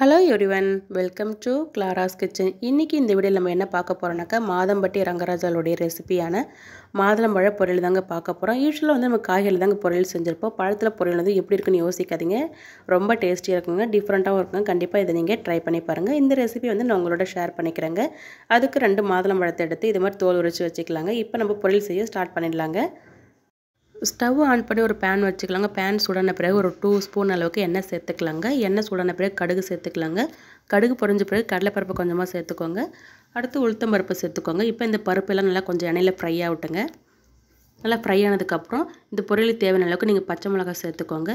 hello everyone welcome to Clara's kitchen இன்றைக்கி இந்த video நம்ம என்ன பார்க்க போகிறோம்னாக்கா மாதம்பட்டி ரங்கராஜாலுடைய ரெசிபியான மாதுளம்பழ பொரியல் தாங்க பார்க்க போகிறோம் யூஸ்வலாக வந்து நம்ம காய்கறி தாங்க பொரியல் செஞ்சுருப்போம் பழத்தில் பொரியல் வந்து எப்படி இருக்குன்னு யோசிக்காதீங்க ரொம்ப டேஸ்டியாக இருக்குங்க டிஃப்ரெண்ட்டாகவும் இருக்குங்க கண்டிப்பாக இதை நீங்கள் ட்ரை பண்ணி பாருங்கள் இந்த ரெசிபி வந்து நான் உங்களோட ஷேர் பண்ணிக்கிறேங்க அதுக்கு ரெண்டு மாதுளம்பழத்தை எடுத்து இது மாதிரி தோல் உரிச்சு வச்சுக்கலாங்க இப்போ நம்ம பொரியல் செய்ய ஸ்டார்ட் பண்ணிடலாங்க ஸ்டவ் ஆன் பண்ணி ஒரு பேன் வச்சுக்கலாங்க பேன் சுடான பிறகு ஒரு டூ ஸ்பூன் அளவுக்கு எண்ணெய் சேர்த்துக்கலாங்க எண்ணெய் சுடன பிறகு கடுகு சேர்த்துக்கலாங்க கடுகு பொறிஞ்ச பிறகு கடலைப்பருப்பு கொஞ்சமாக சேர்த்துக்கோங்க அடுத்து உளுத்தம் பருப்பு சேர்த்துக்கோங்க இப்போ இந்த பருப்பெல்லாம் நல்லா கொஞ்சம் எண்ணெயில் ஃப்ரை ஆகிட்டுங்க நல்லா ஃப்ரை ஆனதுக்கப்புறம் இந்த பொருளுக்கு தேவையான அளவுக்கு நீங்கள் பச்சை மிளகா சேர்த்துக்கோங்க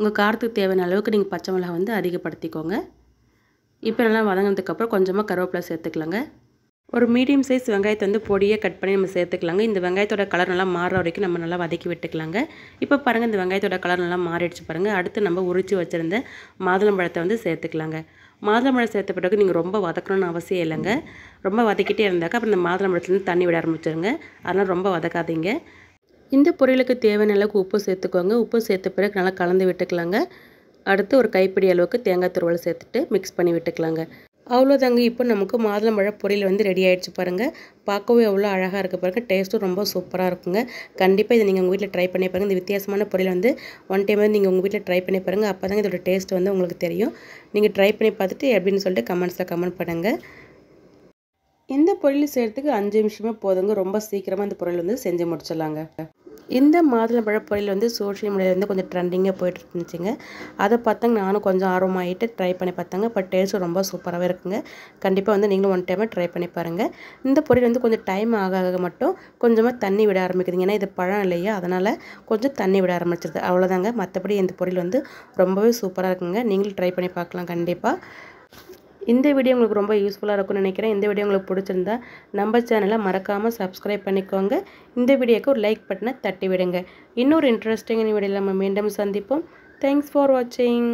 உங்கள் காரத்துக்கு தேவையான அளவுக்கு நீங்கள் பச்சை மிளகா வந்து அதிகப்படுத்திக்கோங்க இப்போ நல்லா வதங்கினதுக்கப்புறம் கொஞ்சமாக கருவேப்பிலை சேர்த்துக்கலாங்க ஒரு மீடியம் சைஸ் வெங்காயத்தை வந்து பொடியே கட் பண்ணி நம்ம சேர்த்துக்கலாங்க இந்த வெங்காயத்தோட கலர் நல்லா மாற வரைக்கும் நம்ம நல்லா வதக்கி விட்டுக்கலாங்க இப்போ பாருங்கள் இந்த வெங்காயத்தோட கலர் நல்லா மாறிடுச்சு பாருங்கள் அடுத்து நம்ம உரிச்சு வச்சுருந்த மாதுளம்பழத்தை வந்து சேர்த்துக்கலாங்க மாதுளம்பழம் சேர்த்த பிறகு நீங்கள் ரொம்ப வதக்கணும்னு அவசியம் இல்லைங்க ரொம்ப வதக்கிட்டே இருந்தாக்கா அப்புறம் இந்த மாதுளம்பழத்துலேருந்து தண்ணி விட ஆரம்பிச்சிருங்க அதனால் ரொம்ப வதக்காதீங்க இந்த பொரியலுக்கு தேவையான அளவுக்கு உப்பு சேர்த்துக்கோங்க உப்பு சேர்த்த பிறகு நல்லா கலந்து விட்டுக்கலாங்க அடுத்து ஒரு கைப்பிடி அளவுக்கு தேங்காய் துருவலை சேர்த்துட்டு மிக்ஸ் பண்ணி விட்டுக்கலாங்க அவ்வளோதாங்க இப்போ நமக்கு மாதுளம்பழ பொரியல் வந்து ரெடி ஆகிடுச்சு பாருங்கள் பார்க்கவே அவ்வளோ அழகாக இருக்குது பாருங்கள் டேஸ்ட்டும் ரொம்ப சூப்பராக இருக்குங்க கண்டிப்பாக இதை நீங்கள் உங்கள் வீட்டில் ட்ரை பண்ணி பாருங்கள் இந்த வித்தியாசமான பொரியல் வந்து ஒன் டைம் வந்து நீங்கள் உங்கள் வீட்டில் ட்ரை பண்ணி பாருங்கள் அப்போ தாங்க இதோட டேஸ்ட் வந்து உங்களுக்கு தெரியும் நீங்கள் ட்ரை பண்ணி பார்த்துட்டு எப்படின்னு சொல்லிட்டு கமெண்ட்ஸில் கமெண்ட் பண்ணுங்கள் இந்த பொருள் செய்கிறதுக்கு அஞ்சு நிமிஷமே போதுங்க ரொம்ப சீக்கிரமாக இந்த பொருள் வந்து செஞ்சு முடிச்சிடலாங்க இந்த மாதுளம்பழ பொரியல் வந்து சோஷியல் மீடியாவில் வந்து கொஞ்சம் ட்ரெண்டிங்காக போயிட்டு இருந்துச்சுங்க அதை பார்த்தாங்க நானும் கொஞ்சம் ஆர்வமாகிட்டு ட்ரை பண்ணி பார்த்தாங்க பட் டேஸ்ட்டு ரொம்ப சூப்பராகவே இருக்குங்க கண்டிப்பாக வந்து நீங்களும் ஒன் டைமாக ட்ரை பண்ணி பாருங்கள் இந்த பொரியல் வந்து கொஞ்சம் டைம் ஆக ஆக மட்டும் கொஞ்சமாக தண்ணி விட ஆரம்பிக்குதுங்க ஏன்னா இது பழம் இல்லையா அதனால் கொஞ்சம் தண்ணி விட ஆரம்பிச்சிருது அவ்வளோதாங்க மற்றபடி இந்த பொரியல் வந்து ரொம்பவே சூப்பராக இருக்குங்க நீங்களும் ட்ரை பண்ணி பார்க்கலாம் கண்டிப்பாக இந்த வீடியோ உங்களுக்கு ரொம்ப யூஸ்ஃபுல்லாக இருக்கும்னு நினைக்கிறேன் இந்த வீடியோ உங்களுக்கு பிடிச்சிருந்தா நம்ம சேனலை மறக்காமல் சப்ஸ்கிரைப் பண்ணிக்கோங்க இந்த வீடியோக்கு ஒரு லைக் பட்டனை தட்டி விடுங்க இன்னொரு இன்ட்ரெஸ்டிங்கான வீடியோவில் நம்ம மீண்டும் சந்திப்போம் தேங்க்ஸ் ஃபார் வாட்சிங்